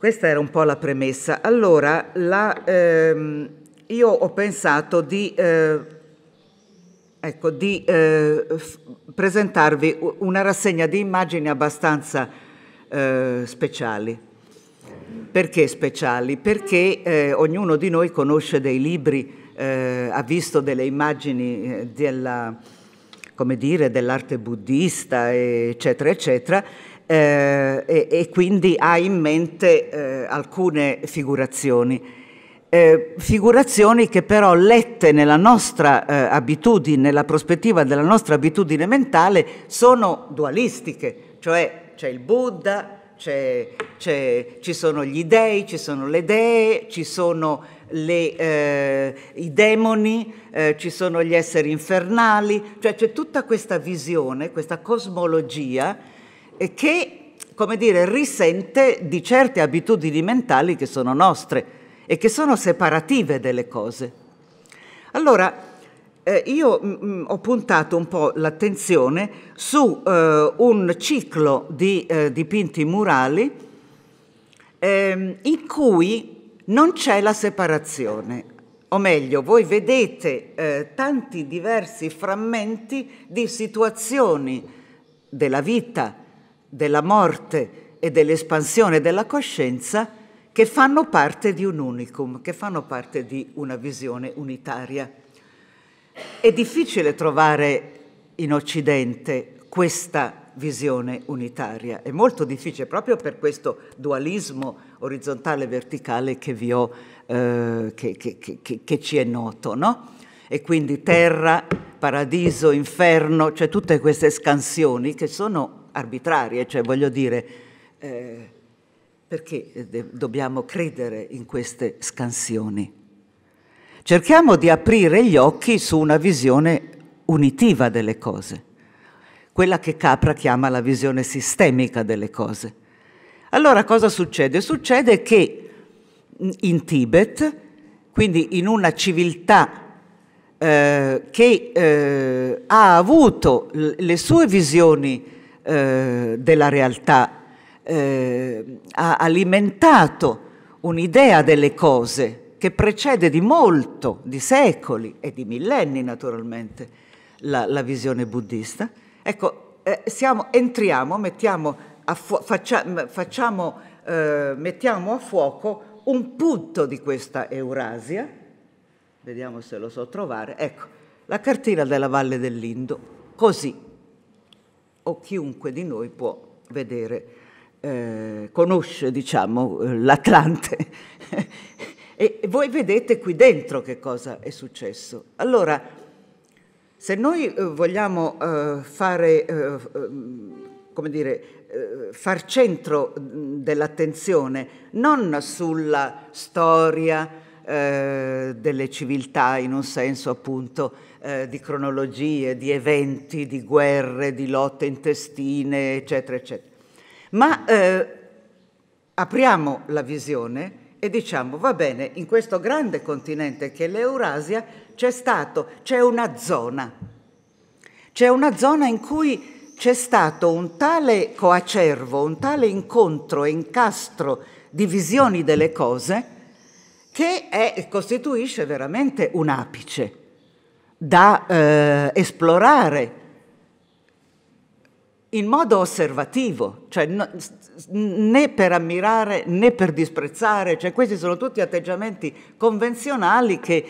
Questa era un po' la premessa. Allora, la, ehm, io ho pensato di, eh, ecco, di eh, presentarvi una rassegna di immagini abbastanza eh, speciali. Perché speciali? Perché eh, ognuno di noi conosce dei libri, eh, ha visto delle immagini eh, della, come dire, dell'arte buddista, eccetera, eccetera, eh, e, e, quindi ha in mente eh, alcune figurazioni. Eh, figurazioni che però lette nella nostra eh, abitudine, nella prospettiva della nostra abitudine mentale, sono dualistiche, cioè c'è il Buddha, c'è, c'è, ci sono gli dei, ci sono le dee, ci sono le, eh, i demoni, eh, ci sono gli esseri infernali, cioè c'è tutta questa visione, questa cosmologia che, come dire, risente di certe abitudini mentali che sono nostre e che sono separative delle cose. Allora, eh, io mh, mm, mm, ho puntato un po' l'attenzione su eh, un ciclo di eh, dipinti murali ehm, in cui non c'è la separazione, o meglio, voi vedete eh, tanti diversi frammenti di situazioni della vita della morte e dell'espansione della coscienza che fanno parte di un unicum, che fanno parte di una visione unitaria. È difficile trovare in Occidente questa visione unitaria, è molto difficile proprio per questo dualismo orizzontale e verticale che, vi ho, eh, che, che, che ci è noto, no? E quindi terra, paradiso, inferno, cioè tutte queste scansioni che sono arbitrarie, eh, cioè voglio dire, eh, perché eh, dobbiamo credere in queste scansioni? Cerchiamo di aprire gli occhi su una visione unitiva delle cose, quella che Capra chiama la visione sistemica delle cose. Allora cosa succede? Succede che in Tibet, quindi in una civiltà eh, che eh, ha avuto le sue visioni eh, della realtà, eh, ha alimentato un'idea delle cose che precede di molto, di secoli e di millenni naturalmente, la, la visione buddista. Ecco, eh, siamo, entriamo, mettiamo a, faccia, facciamo, eh, mettiamo a fuoco un punto di questa Eurasia, vediamo se lo so trovare, ecco, la cartina della Valle dell'Indo, così, o chiunque di noi può vedere, eh, conosce diciamo, l'Atlante. e voi vedete qui dentro che cosa è successo. Allora, se noi eh, vogliamo eh, fare, eh, eh come dire, eh, far centro dell'attenzione non sulla storia, eh, delle civiltà in un senso appunto eh, di cronologie, di eventi, di guerre, di lotte intestine, eccetera, eccetera. Ma eh, apriamo la visione e diciamo, va bene, in questo grande continente che è l'Eurasia c'è stato, c'è una zona, c'è una zona in cui c'è stato un tale coacervo, un tale incontro e incastro di visioni delle cose, che è, costituisce veramente un apice da eh, esplorare in modo osservativo, cioè no, né per ammirare né per disprezzare, cioè questi sono tutti atteggiamenti convenzionali che,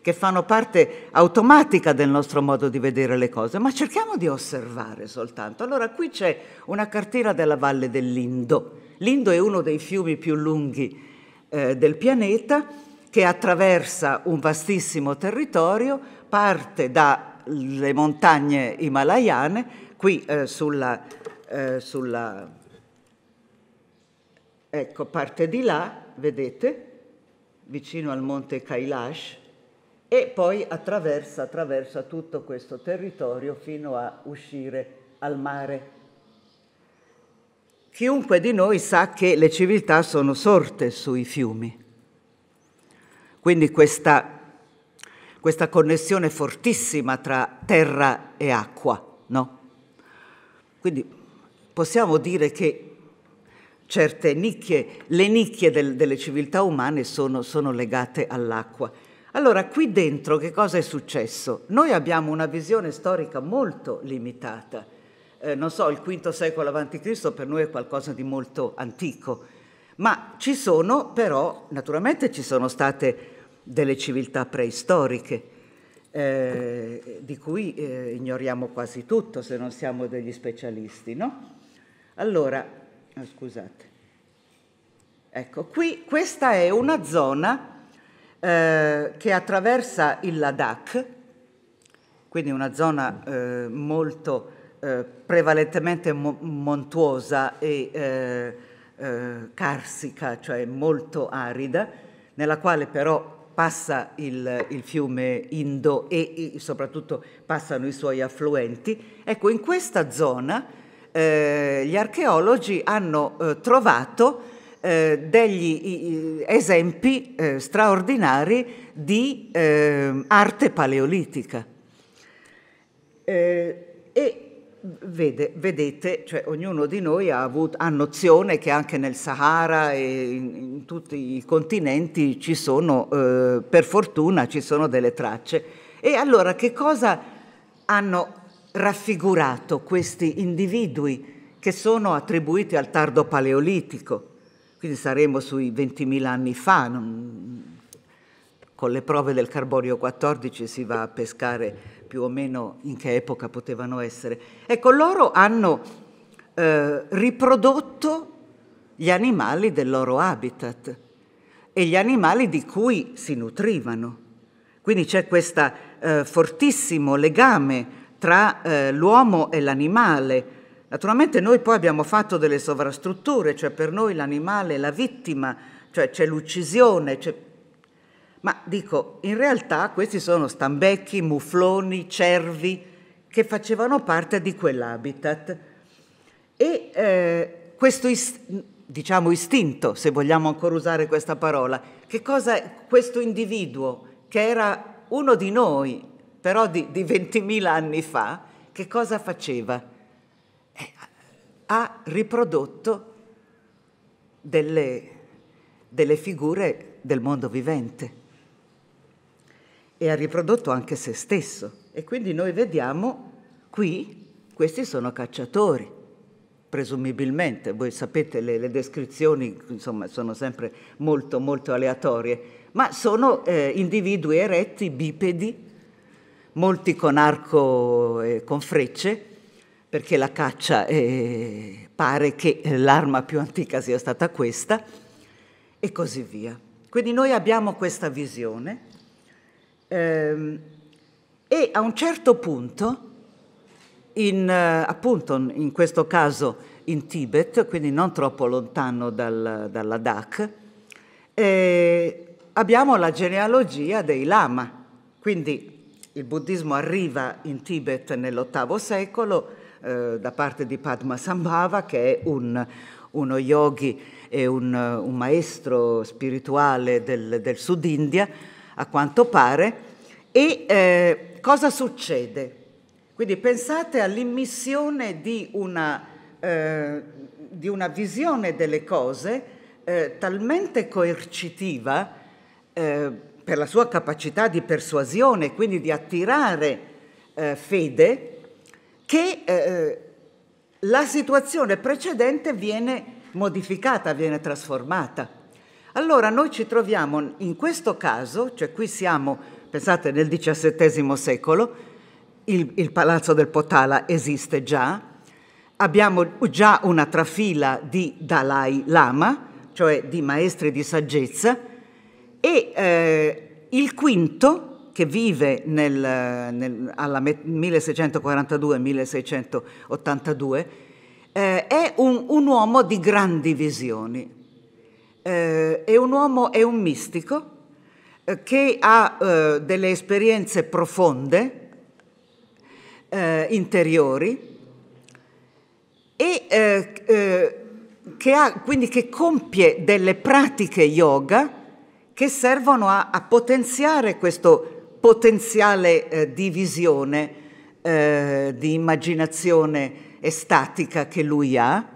che fanno parte automatica del nostro modo di vedere le cose, ma cerchiamo di osservare soltanto. Allora qui c'è una cartina della Valle dell'Indo, l'Indo è uno dei fiumi più lunghi eh, del pianeta che attraversa un vastissimo territorio, parte dalle montagne himalayane, qui eh, sulla, eh, sulla, ecco, parte di là, vedete, vicino al monte Kailash, e poi attraversa, attraversa tutto questo territorio fino a uscire al mare. Chiunque di noi sa che le civiltà sono sorte sui fiumi. Quindi questa, questa connessione fortissima tra terra e acqua, no? Quindi possiamo dire che certe nicchie, le nicchie del, delle civiltà umane sono, sono legate all'acqua. Allora, qui dentro che cosa è successo? Noi abbiamo una visione storica molto limitata eh, non so, il V secolo a.C. per noi è qualcosa di molto antico, ma ci sono però, naturalmente ci sono state delle civiltà preistoriche, eh, di cui eh, ignoriamo quasi tutto se non siamo degli specialisti, no? Allora, ah, scusate, ecco, qui questa è una zona eh, che attraversa il Ladakh, quindi una zona eh, molto eh, prevalentemente mo- montuosa e eh, eh, carsica, cioè molto arida, nella quale però passa il, il fiume Indo e, e, soprattutto passano i suoi affluenti. Ecco, in questa zona eh, gli archeologi hanno eh, trovato degli esempi straordinari di arte paleolitica. Eh, e Vede, vedete, cioè, ognuno di noi ha, avuto, ha, nozione che anche nel Sahara e in, in tutti i continenti ci sono, eh, per fortuna, ci sono delle tracce. E allora che cosa hanno raffigurato questi individui che sono attribuiti al tardo paleolitico? Quindi saremo sui 20.000 anni fa, non... con le prove del carbonio 14 si va a pescare più o meno in che epoca potevano essere. Ecco, loro hanno eh, riprodotto gli animali del loro habitat e gli animali di cui si nutrivano. Quindi c'è questo eh, fortissimo legame tra eh, l'uomo e l'animale. Naturalmente noi poi abbiamo fatto delle sovrastrutture, cioè per noi l'animale è la vittima, cioè c'è l'uccisione, c'è ma dico, in realtà questi sono stambecchi, mufloni, cervi che facevano parte di quell'habitat. E eh, questo ist diciamo istinto, se vogliamo ancora usare questa parola, che cosa questo individuo che era uno di noi, però di, di 20.000 anni fa, che cosa faceva? Eh, ha riprodotto delle, delle figure del mondo vivente e ha riprodotto anche se stesso. E quindi noi vediamo qui, questi sono cacciatori, presumibilmente, voi sapete le, le descrizioni insomma, sono sempre molto, molto aleatorie, ma sono eh, individui eretti, bipedi, molti con arco e con frecce, perché la caccia eh, pare che l'arma più antica sia stata questa, e così via. Quindi noi abbiamo questa visione Ehm, e a un certo punto, in, eh, appunto in questo caso in Tibet, quindi non troppo lontano dal, dalla DAC, eh, abbiamo la genealogia dei lama. Quindi il buddismo arriva in Tibet nell'VIII secolo eh, da parte di Padmasambhava, che è un, uno yogi e un, un maestro spirituale del, del Sud India, a quanto pare. E eh, cosa succede? Quindi pensate all'immissione di una, eh, di una visione delle cose eh, talmente coercitiva eh, per la sua capacità di persuasione, quindi di attirare eh, fede, che eh, la situazione precedente viene modificata, viene trasformata. Allora noi ci troviamo in questo caso, cioè qui siamo, pensate, nel XVII secolo, il, il palazzo del Potala esiste già, abbiamo già una trafila di Dalai Lama, cioè di maestri di saggezza, e eh, il quinto, che vive nel, nel, alla 1642-1682, eh, è un, un uomo di grandi visioni eh, è un uomo, è un mistico eh, che ha eh, delle esperienze profonde, eh, interiori, e eh, eh, che ha, quindi che compie delle pratiche yoga che servono a, a potenziare questo potenziale di visione, di immaginazione estatica che lui ha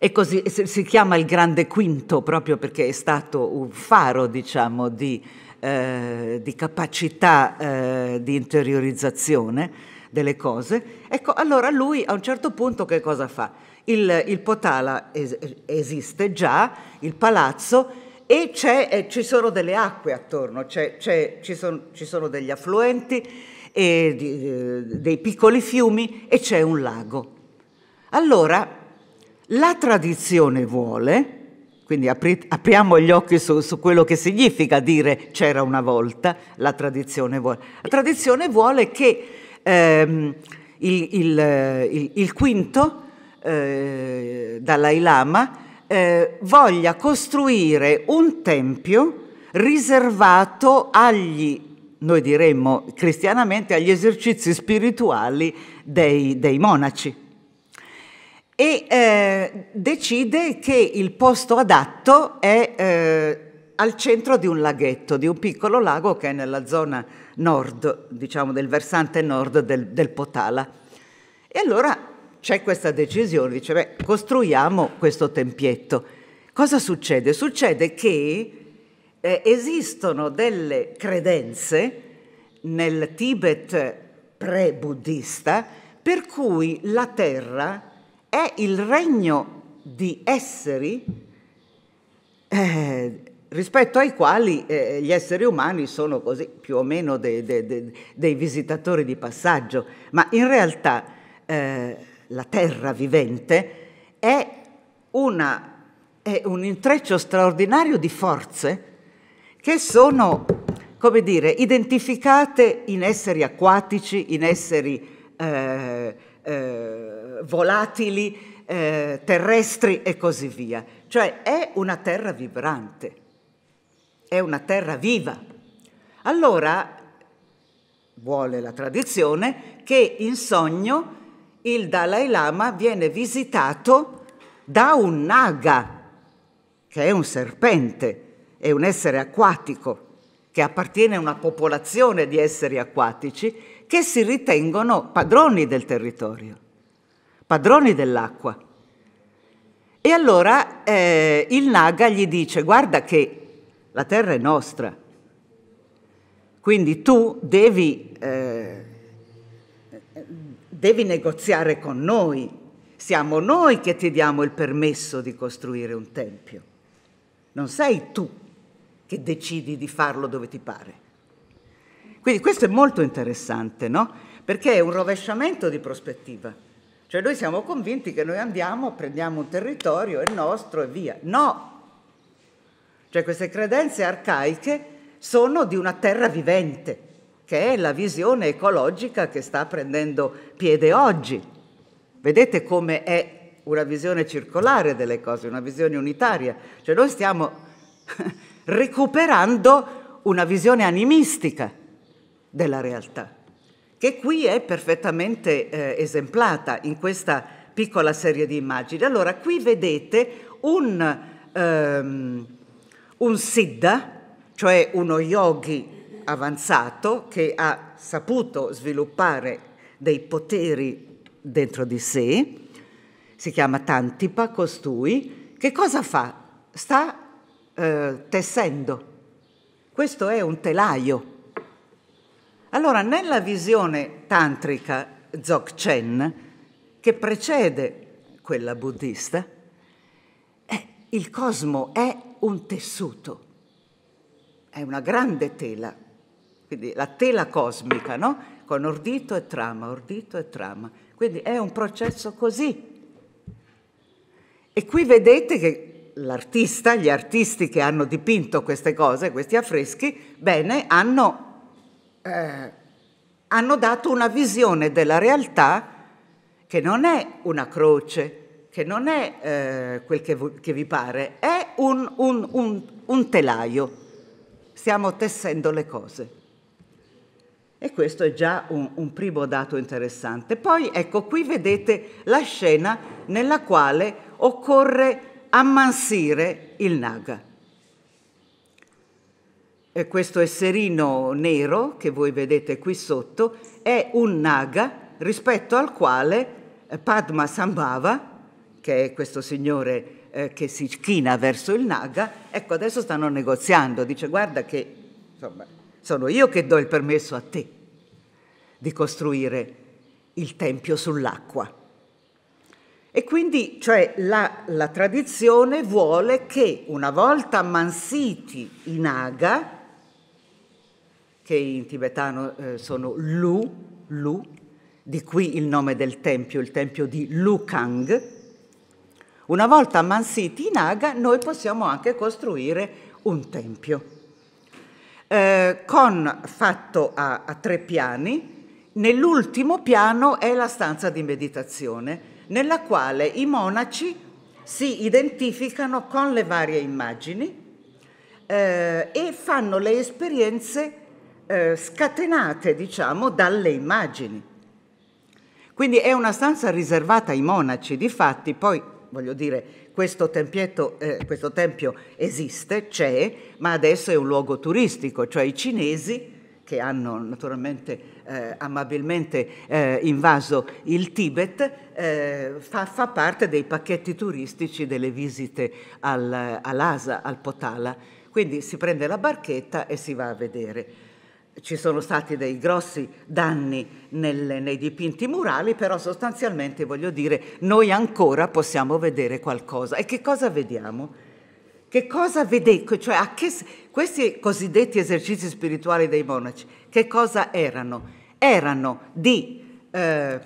e così si chiama il Grande Quinto proprio perché è stato un faro, diciamo, di, eh, di capacità eh, di interiorizzazione delle cose. Ecco, allora lui a un certo punto che cosa fa? Il, il Potala es esiste già, il palazzo, e eh, ci sono delle acque attorno, c è, ci, son, ci, sono degli affluenti, e, di, eh, dei piccoli fiumi e c'è un lago. Allora la tradizione vuole, quindi apri, apriamo gli occhi su, su, quello che significa dire c'era una volta, la tradizione vuole. La tradizione vuole che ehm, il, il, il, il, quinto eh, Dalai Lama eh, voglia costruire un tempio riservato agli, noi diremmo cristianamente, agli esercizi spirituali dei, dei monaci e eh, decide che il posto adatto è eh, al centro di un laghetto, di un piccolo lago che è nella zona nord, diciamo del versante nord del, del Potala. E allora c'è questa decisione, dice, beh, costruiamo questo tempietto. Cosa succede? Succede che eh, esistono delle credenze nel Tibet pre-buddista per cui la terra è il regno di esseri eh, rispetto ai quali eh, gli esseri umani sono così più o meno dei, dei, dei, dei visitatori di passaggio, ma in realtà eh, la terra vivente è, una, è un intreccio straordinario di forze che sono, come dire, identificate in esseri acquatici, in esseri eh, eh, volatili, eh, terrestri e così via. Cioè è una terra vibrante, è una terra viva. Allora vuole la tradizione che in sogno il Dalai Lama viene visitato da un naga, che è un serpente, è un essere acquatico, che appartiene a una popolazione di esseri acquatici, che si ritengono padroni del territorio, padroni dell'acqua. E allora eh, il Naga gli dice guarda che la terra è nostra, quindi tu devi, eh, devi negoziare con noi, siamo noi che ti diamo il permesso di costruire un tempio, non sei tu che decidi di farlo dove ti pare. Quindi questo è molto interessante, no? Perché è un rovesciamento di prospettiva. Cioè noi siamo convinti che noi andiamo, prendiamo un territorio, è nostro e via. No! Cioè queste credenze arcaiche sono di una terra vivente, che è la visione ecologica che sta prendendo piede oggi. Vedete come è una visione circolare delle cose, una visione unitaria. Cioè noi stiamo recuperando una visione animistica della realtà, che qui è perfettamente eh, esemplata in questa piccola serie di immagini. Allora, qui vedete un, um, un siddha, cioè uno yogi avanzato che ha saputo sviluppare dei poteri dentro di sé, si chiama Tantipa, costui, che cosa fa? Sta eh, tessendo. Questo è un telaio allora, nella visione tantrica Dzogchen, che precede quella buddista, eh, il cosmo è un tessuto, è una grande tela, quindi la tela cosmica, no? con ordito e trama, ordito e trama. Quindi è un processo così. E qui vedete che l'artista, gli artisti che hanno dipinto queste cose, questi affreschi, bene, hanno eh, hanno dato una visione della realtà che non è una croce, che non è eh, quel che, che, vi pare, è un, un, un, un telaio. Stiamo tessendo le cose. E questo è già un, un, primo dato interessante. Poi ecco qui vedete la scena nella quale occorre ammansire il naga eh, questo esserino nero che voi vedete qui sotto è un naga rispetto al quale eh, Padma Sambhava, che è questo signore eh, che si china verso il naga, ecco adesso stanno negoziando, dice guarda che insomma, sono io che do il permesso a te di costruire il tempio sull'acqua. E quindi cioè, la, la tradizione vuole che una volta ammansiti i naga, che in tibetano eh, sono Lu, Lu, di qui il nome del tempio, il tempio di Lukang. Una volta mansiti Mansiti, Naga, noi possiamo anche costruire un tempio. Eh, con fatto a, a tre piani, nell'ultimo piano è la stanza di meditazione, nella quale i monaci si identificano con le varie immagini eh, e fanno le esperienze eh, scatenate, diciamo, dalle immagini. Quindi è una stanza riservata ai monaci, di fatti, poi, voglio dire, questo, eh, questo tempio esiste, c'è, ma adesso è un luogo turistico, cioè i cinesi che hanno naturalmente eh, amabilmente eh, invaso il Tibet, eh, fa, fa, parte dei pacchetti turistici delle visite al, all'Asa, al Potala. Quindi si prende la barchetta e si va a vedere ci sono stati dei grossi danni nel, nei dipinti murali, però sostanzialmente voglio dire noi ancora possiamo vedere qualcosa. E che cosa vediamo? Che cosa vedete? Cioè, che, questi cosiddetti esercizi spirituali dei monaci, che cosa erano? Erano di eh,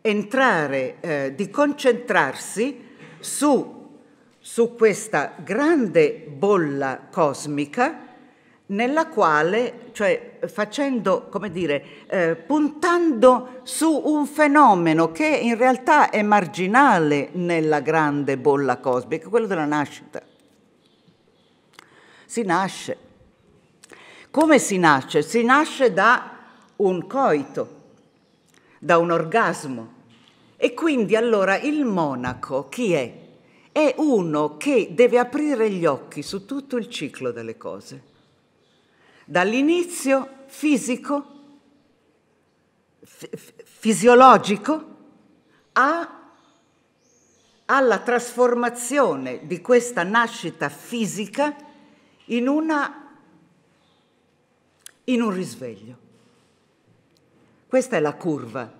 entrare, eh, di concentrarsi su, su questa grande bolla cosmica nella quale, cioè facendo, come dire, eh, puntando su un fenomeno che in realtà è marginale nella grande bolla cosmica, quello della nascita. Si nasce. Come si nasce? Si nasce da un coito, da un orgasmo. E quindi allora il monaco chi è? È uno che deve aprire gli occhi su tutto il ciclo delle cose dall'inizio fisico, fisiologico, a, alla trasformazione di questa nascita fisica in, una, in un risveglio. Questa è la curva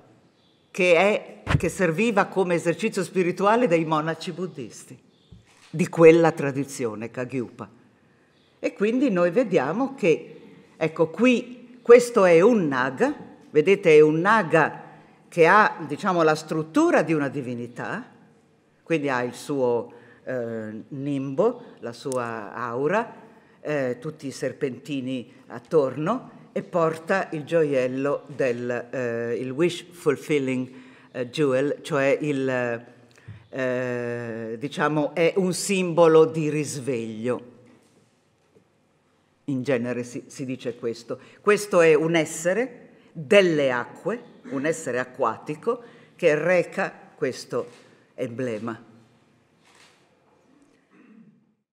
che, è, che, serviva come esercizio spirituale dei monaci buddisti, di quella tradizione Kagyupa. E quindi noi vediamo che Ecco, qui questo è un naga, vedete è un naga che ha diciamo, la struttura di una divinità, quindi ha il suo eh, nimbo, la sua aura, eh, tutti i serpentini attorno e porta il gioiello del eh, wish fulfilling eh, jewel, cioè il, eh, diciamo, è un simbolo di risveglio in genere si, si dice questo. Questo è un essere delle acque, un essere acquatico, che reca questo emblema.